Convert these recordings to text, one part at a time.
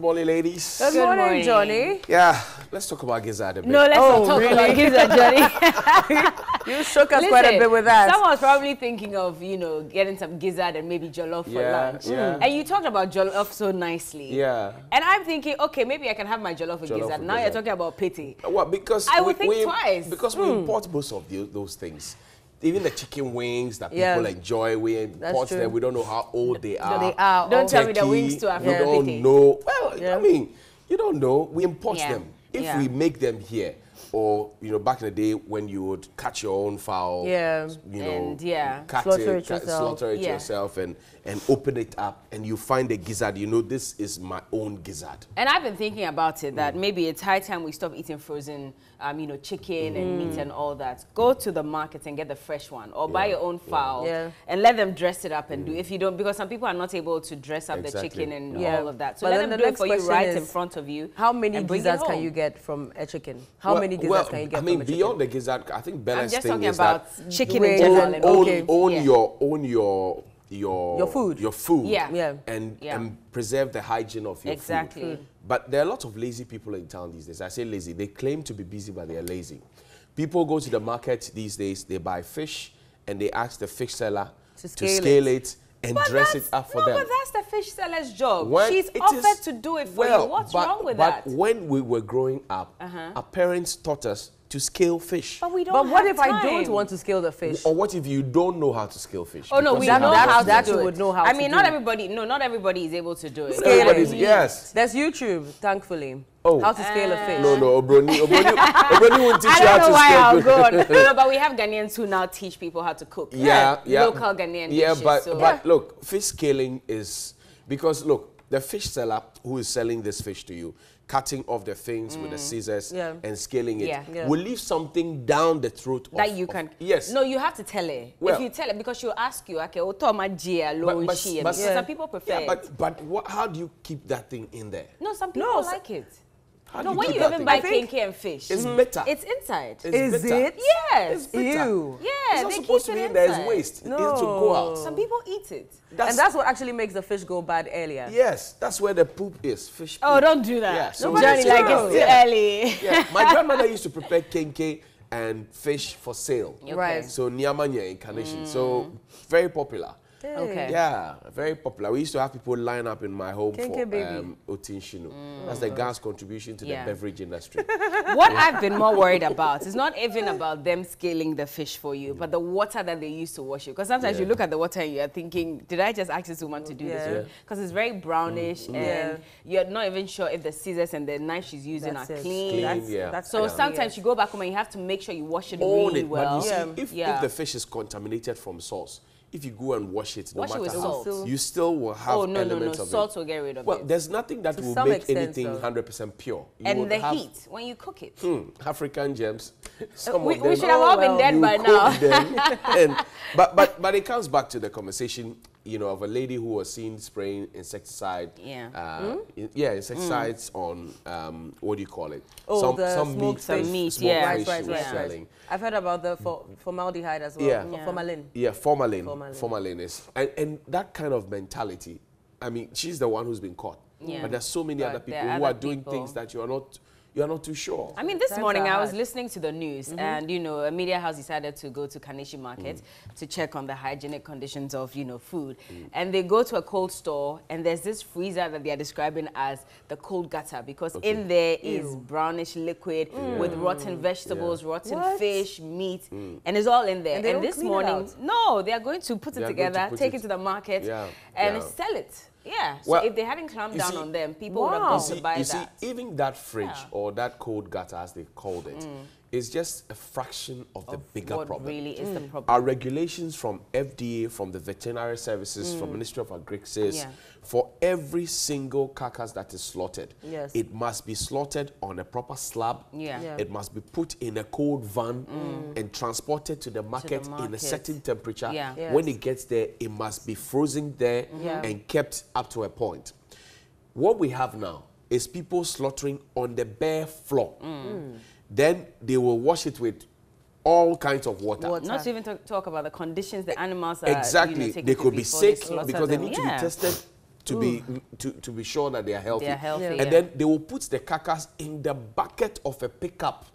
morning, ladies. Good, Good morning, Johnny. Yeah, let's talk about Gizzard a bit. No, let's oh, talk really? about Gizzard, Johnny. you shook us Listen, quite a bit with that. Someone's probably thinking of, you know, getting some Gizzard and maybe jollof yeah, for lunch. Yeah. Mm. And you talked about jollof so nicely. Yeah. And I'm thinking, okay, maybe I can have my jollof with Gizzard. Now you're talking about pity. Well, because... I we, would think we, twice. Because mm. we hmm. import both of the, those things even the chicken wings that yes. people enjoy, we import them. We don't know how old they are. No, they are don't tell me the wings too are We don't picky. know. Well, yeah. I mean, you don't know. We import yeah. them. If yeah. we make them here, or you know, back in the day when you would catch your own fowl, yeah, you know, and, yeah, cut slaughter it, it, yourself. Slaughter it yourself, and and open it up and you find a gizzard, you know, this is my own gizzard. And I've been thinking about it, that mm. maybe it's high time we stop eating frozen, um, you know, chicken mm. and meat mm. and all that. Go to the market and get the fresh one or yeah. buy your own fowl yeah. and let them dress it up and mm. do, if you don't, because some people are not able to dress up exactly. the chicken and yeah. all of that. So but let them the do it for you right in front of you. How many gizzards can you get from a chicken? How well, many gizzards well, can you get from a chicken? I mean, beyond the gizzard, I think Bella's thing is that... I'm just talking about chicken in general. Own, okay. own, your, own your your your food, your food, yeah, yeah. and yeah. and preserve the hygiene of your exactly. food. Exactly. Hmm. But there are a lot of lazy people in town these days. I say lazy; they claim to be busy, but they are lazy. People go to the market these days. They buy fish, and they ask the fish seller to scale, to scale it, it and but dress it up for no, them. but that's the fish seller's job. When She's offered to do it for well, you. What's but, wrong with but that? But when we were growing up, uh -huh. our parents taught us to scale fish. But we don't. But what if time. I don't want to scale the fish? Or what if you don't know how to scale fish? Oh no, we know how to that do you it. would know how. I mean, not everybody. No, not everybody is able to do it. Scaling. Yes. There's YouTube, thankfully. Oh. How to scale uh, a fish. No, no, Obroni, Obroni, Obroni will teach you how to why scale I'll do go No, but we have Ghanaians who now teach people how to cook. Yeah, yeah. Local Ghanaian Yeah, dishes, but, so. but look, fish scaling is, because look, the fish seller who is selling this fish to you, cutting off the fins mm. with the mm. scissors yeah. and scaling it, yeah. yeah. will leave something down the throat. That of, you can. Of, yes. No, you have to tell her. Well, if you tell her, because she'll ask you, okay, oh, jia low but, but, but some people prefer. Yeah, but but what, how do you keep that thing in there? No, some people no, like it. How no, when you even buy kinky and fish, it's meta. It's inside. It's is it? Yes. It's meta. Ew. Yeah. It's not supposed to be there is waste. No. It's to go out. Some people eat it. That's and that's what actually makes the fish go bad earlier. Yes, that's where the poop is. Fish. Oh, poop. Oh, don't do that. Yeah, so Nobody like it's yeah. early. yeah. My grandmother used to prepare kenke and fish for sale. Okay. Right. So nyamanya incarnation. Mm. So very popular. Okay. Yeah, very popular. We used to have people line up in my home for baby. um, Otinshino. Mm. That's the gas contribution to yeah. the beverage industry. what yeah. I've been more worried about is not even about them scaling the fish for you, but the water that they use to wash you. Because sometimes you look at the water and you're thinking, did I just ask this woman to do this? Because it's very brownish mm. and you're not even sure if the scissors and the knife she's using that's are it. clean. clean that's, yeah. That's so sometimes you go back home and you have to make sure you wash it Own really it, well. But you see, if, if the fish is contaminated from source, if you go and wash it, no wash matter it how, salt. you still will have oh, no, elements no, no. of salt it. will get rid of well, it. Well, there's nothing that to will make extent, anything 100% pure. You and the have, heat when you cook it. Hmm, African gems. Uh, some we, of them, we should have all oh, been dead by now. Them, and, but, but, but it comes back to the conversation you know, of a lady who was seen spraying insecticide. Yeah. Uh, mm? in, yeah, insecticides mm. on um, what do you call it? Oh, some, the some smoked meat, some meat. yeah, fish right, right, yeah. Selling. I've heard about the for, formaldehyde as well. Yeah. yeah. Formalin. Yeah, formalin. Formalin, formalin is, and, and that kind of mentality. I mean, she's the one who's been caught. Yeah. But there's so many but other people who other are people. doing things that you are not you're not too sure. I mean, this morning I was listening to the news mm -hmm. and, you know, a media house decided to go to Kaneshi Market mm. to check on the hygienic conditions of, you know, food. Mm. And they go to a cold store and there's this freezer that they are describing as the cold gutter because okay. in there is Ew. brownish liquid with rotten mm. vegetables, yeah. rotten what? fish, meat, mm. and it's all in there. And, and this morning, no, they are going to put it together, to put take it, it, to the market yeah. and yeah. sell it. Yeah. Well, so if they hadn't clamped down see, on them, people wow. would have gone to buy you that. See, even that fridge yeah. or that cold gutter, as they called it, mm is just a fraction of, of the bigger what problem. really is the mm. problem. Our regulations from FDA, from the veterinary services, mm. from Ministry of Agriculture, yeah. for every single carcass that is slaughtered, yes. it must be slaughtered on a proper slab. Yeah. yeah. It must be put in a cold van mm. mm. and transported to the, to the, market in a certain temperature. Yeah. Yes. When it gets there, it must be frozen there mm-hmm. yeah. and kept up to a point. What we have now is people slaughtering on the bare floor. Mm. Then they will wash it with all kinds of water. water. Not even to talk about the conditions the animals are. Exactly, you know, they could be sick they because they need to be tested to Ooh. be to, to be sure that they are healthy. They are healthy yeah. And then they will put the carcass in the bucket of a pickup.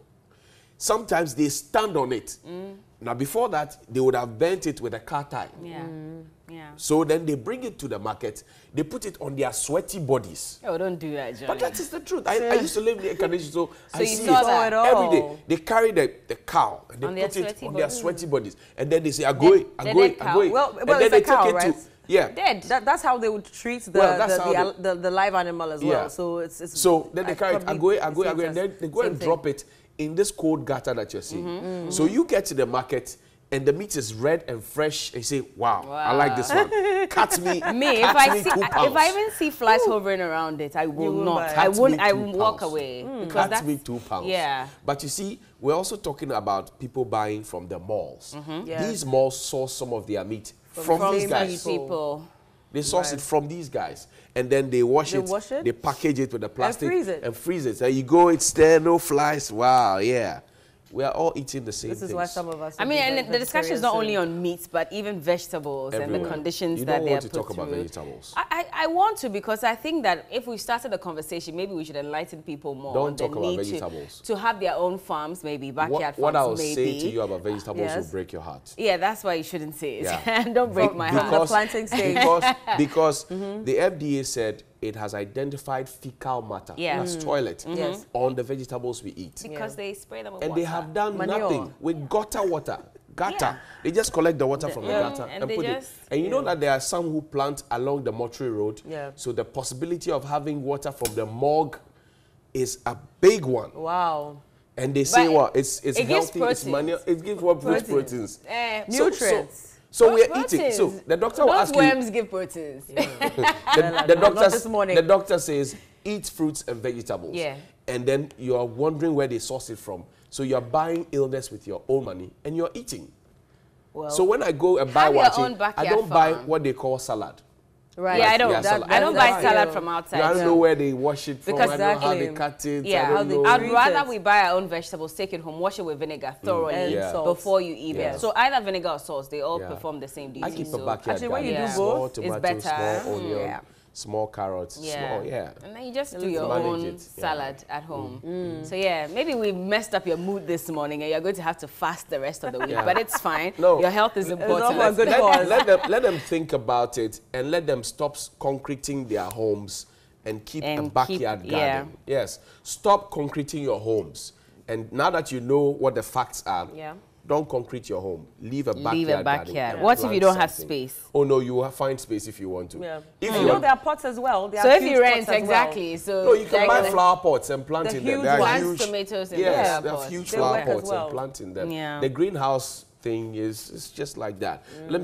Sometimes they stand on it. Mm. Now, before that, they would have burnt it with a car tie. Yeah. Mm. mm. yeah. So then they bring it to the market. They put it on their sweaty bodies. Oh, don't do that, But that is the truth. I, I used to live near Carnation, so, so I you see saw it that. every day. They carry the, the cow and they on put it on their sweaty bodies. And then they say, i Agoe, Agoe. Well, well, and then they cow, take it right? to yeah. Dead. That, that's how they would treat the well, the, the, they, the, the, live animal as yeah. well. So it's, it's so then they carry it agoe agoe and then they go and drop it in this cold gutter that you're seeing. Mm -hmm. So you get to the market, and the meat is red and fresh, and you say, wow, wow. I like this one. Cut me, me, cut if I see, If I even see flies Ooh. hovering around it, I will, will not. I won't, I will walk away. Mm. Cut me two pounds. Yeah. But you see, we're also talking about people buying from the malls. Mm -hmm. These malls source some of their meat from, from, from these guys. people. They source right. it from these guys. And then they wash they it. Wash it. They package it with the plastic. And freeze it. And freeze it. So you go, it's there, no flies. Wow, yeah we are all eating the same This is things. why some of us. I mean, and the discussion is not only on meat, but even vegetables Everywhere. and the conditions that they are put through. You don't want to talk about vegetables. I, I, I, want to because I think that if we started a conversation, maybe we should enlighten people more. Don't talk about vegetables. To, to, have their own farms, maybe backyard what, farms. What I was maybe. saying to you about vegetables yes. will break your heart. Yeah, that's why you shouldn't say it. Yeah. don't break my because, heart. The planting stage. Because, because mm -hmm. the FDA said it has identified fecal matter, yeah. that's mm. toilet, mm -hmm. on the vegetables we eat. Because yeah. they spray them with And water. they have done Manure. nothing with gutter water. Gutter. Yeah. They just collect the water from the gutter and, and put it. And you know that there are some who plant along the mortuary road. Yeah. So the possibility of having water from the morgue is a big one. Wow. And they but say what? Well, it's it's it healthy. It's manure. It gives what? Protein. Proteins. Uh, eh, nutrients. So, so so we are eating. So the doctor Not will ask worms you, give proteins. Yeah. the, the, doctor, the doctor says, eat fruits and vegetables. Yeah. And then you are wondering where they source it from. So you are buying illness with your own money and you're eating. Well, so when I go and buy what I don't buy what they call salad. Right. Yeah, I don't. Yeah, that, I don't buy salad from outside. Yeah, I don't know where they wash it from. Because I don't exactly. know how they cut it. Yeah, I would rather we buy our own vegetables, take it home, wash it with vinegar mm. thoroughly mm. yeah. before you eat it. So either vinegar or sauce, they all perform the same duty. I keep so. a backyard Actually, when you do both, it's better. Small onion. Yeah small carrots. Yeah. Small, yeah. And then you just do your own it, salad at home. Mm. Mm. So yeah, maybe we messed up your mood this morning and you're going to have to fast the rest of the week, yeah. but it's fine. No. Your health is important. good let, let, them, let them think about it and let them stop concreting their homes and keep and a backyard keep, garden. Yeah. Yes. Stop concreting your homes. And now that you know what the facts are, yeah don't concrete your home. Leave a backyard. Leave a backyard. Yeah. What if you don't something. have space? Oh no, you will find space if you want to. Yeah. If mm. you know there are pots as well. There so if you rent, exactly. Well. So no, you can buy flower pots and plant the in them. There are huge tomatoes. yes, there are huge flower pots well. and plant in them. Yeah. The greenhouse thing is it's just like that. Mm. Let me